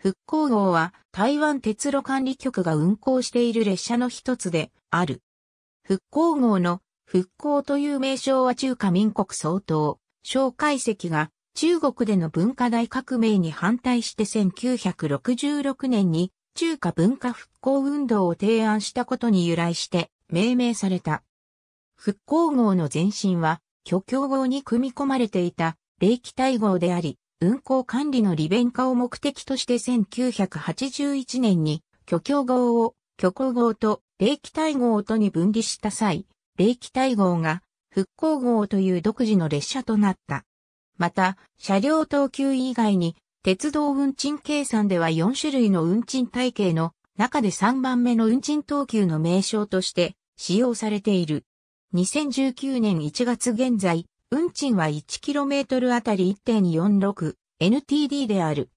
復興号は台湾鉄路管理局が運行している列車の一つである。復興号の復興という名称は中華民国総統、小解石が中国での文化大革命に反対して1966年に中華文化復興運動を提案したことに由来して命名された。復興号の前身は、巨境号に組み込まれていた、霊気大号であり、運行管理の利便化を目的として1981年に、巨協号を巨構号と霊気体号とに分離した際、霊気体号が復興号という独自の列車となった。また、車両等級以外に、鉄道運賃計算では4種類の運賃体系の中で3番目の運賃等級の名称として使用されている。2019年1月現在、運賃は 1km あたり 1.46NTD である。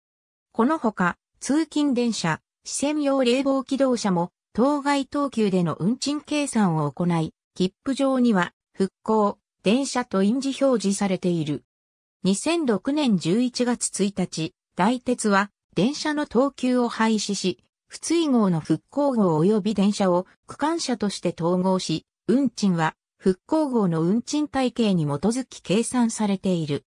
このほか、通勤電車、視線用冷房機動車も、当該等級での運賃計算を行い、切符上には、復興、電車と印字表示されている。2006年11月1日、大鉄は、電車の等級を廃止し、不追号の復興号及び電車を区間車として統合し、運賃は復興号の運賃体系に基づき計算されている。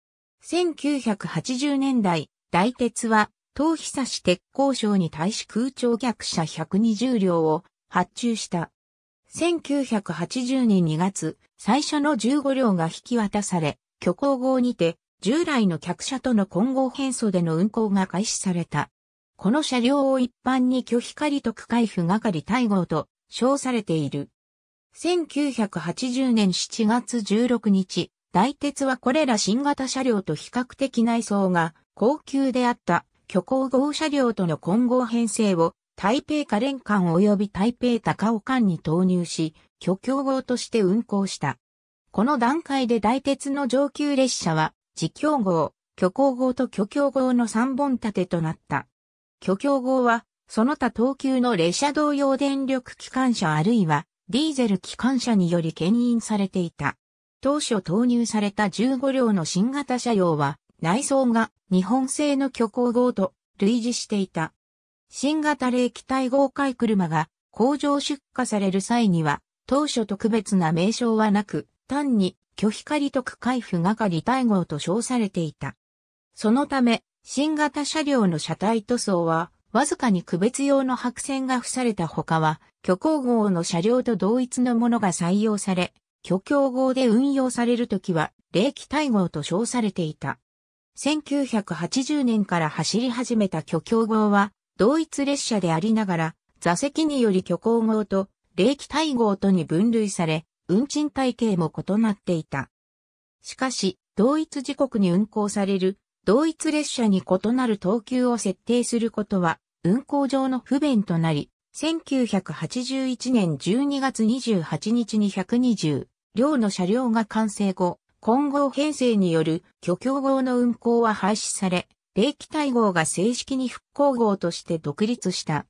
1980年代、大鉄は、東久し鉄工省に対し空調客車120両を発注した。1980年2月、最初の15両が引き渡され、虚構号にて、従来の客車との混合変装での運行が開始された。この車両を一般に拒否仮特開付係大号と称されている。1980年7月16日、大鉄はこれら新型車両と比較的内装が高級であった巨高号車両との混合編成を台北可連間及び台北高尾間に投入し、巨強号として運行した。この段階で大鉄の上級列車は、自強号、巨高号と巨強号の三本立てとなった。巨強号は、その他東急の列車同様電力機関車あるいはディーゼル機関車により牽引されていた。当初投入された15両の新型車両は、内装が日本製の虚構号と類似していた。新型冷気体合回車が工場出荷される際には、当初特別な名称はなく、単に拒否仮特回復係対号と称されていた。そのため、新型車両の車体塗装は、わずかに区別用の白線が付された他は、虚構号の車両と同一のものが採用され、虚構号で運用されるときは、冷気対号と称されていた。1980年から走り始めた虚構号は、同一列車でありながら、座席により虚構号と冷気対号とに分類され、運賃体系も異なっていた。しかし、同一時刻に運行される同一列車に異なる等級を設定することは、運行上の不便となり、1981年12月28日に120両の車両が完成後、混合編成による巨境号の運行は廃止され、霊気待号が正式に復興号として独立した。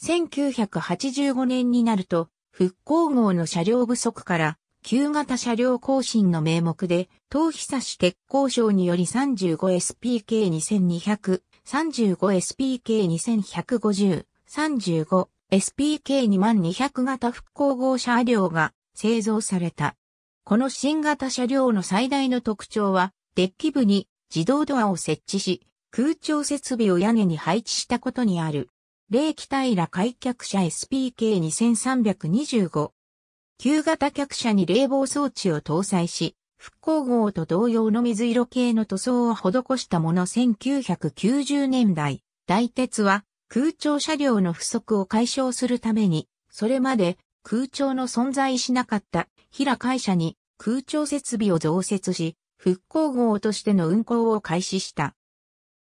1985年になると、復興号の車両不足から旧型車両更新の名目で、東久し鉄工省により 35SPK2200、35SPK2150、35SPK2200 型復興号車両が製造された。この新型車両の最大の特徴は、デッキ部に自動ドアを設置し、空調設備を屋根に配置したことにある。冷気平開脚車 SPK2325、旧型客車に冷房装置を搭載し、復興号と同様の水色系の塗装を施したもの1990年代、大鉄は空調車両の不足を解消するために、それまで空調の存在しなかった平会社に空調設備を増設し、復興号としての運行を開始した。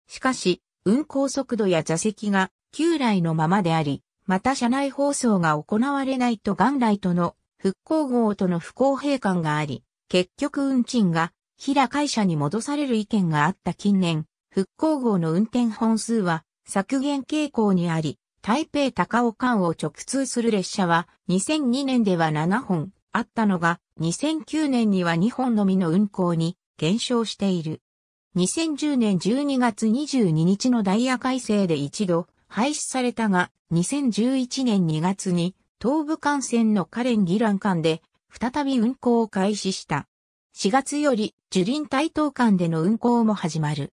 しかし、運行速度や座席が旧来のままであり、また車内放送が行われないと元来との復興号との不公平感があり、結局運賃が平会社に戻される意見があった近年、復興号の運転本数は削減傾向にあり、台北高尾間を直通する列車は2002年では7本あったのが2009年には2本のみの運行に減少している。2010年12月22日のダイヤ改正で一度廃止されたが2011年2月に東武幹線のカレン・ギラン間で、再び運行を開始した。4月より、樹林台東間での運行も始まる。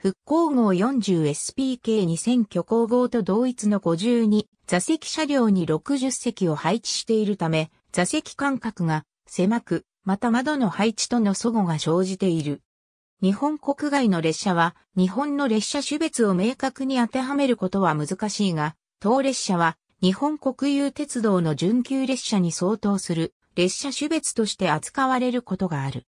復興号 40SPK2000 巨構号と同一の52座席車両に60席を配置しているため、座席間隔が狭く、また窓の配置との齟齬が生じている。日本国外の列車は、日本の列車種別を明確に当てはめることは難しいが、当列車は、日本国有鉄道の準急列車に相当する列車種別として扱われることがある。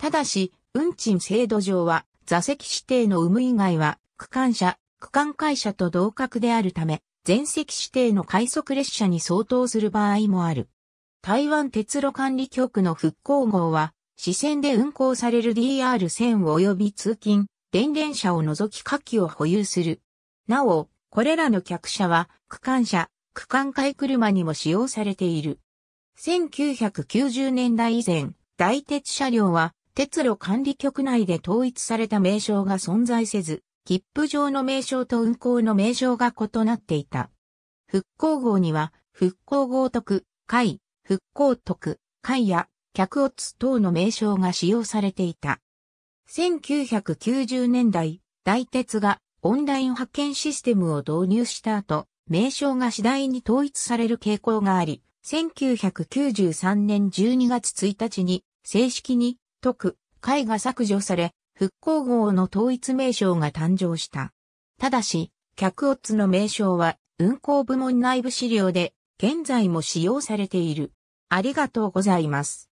ただし、運賃制度上は座席指定の有無以外は区間車、区間会社と同格であるため、全席指定の快速列車に相当する場合もある。台湾鉄路管理局の復興号は、支線で運行される DR1000 及び通勤、電電車を除き下記を保有する。なお、これらの客車は、区間車、区間外車にも使用されている。1990年代以前、大鉄車両は鉄路管理局内で統一された名称が存在せず、切符上の名称と運行の名称が異なっていた。復興号には、復興号徳、会、復興徳、会や、客を津等の名称が使用されていた。1990年代、大鉄がオンライン派遣システムを導入した後、名称が次第に統一される傾向があり、1993年12月1日に正式に特会が削除され、復興号の統一名称が誕生した。ただし、客オッツの名称は運行部門内部資料で現在も使用されている。ありがとうございます。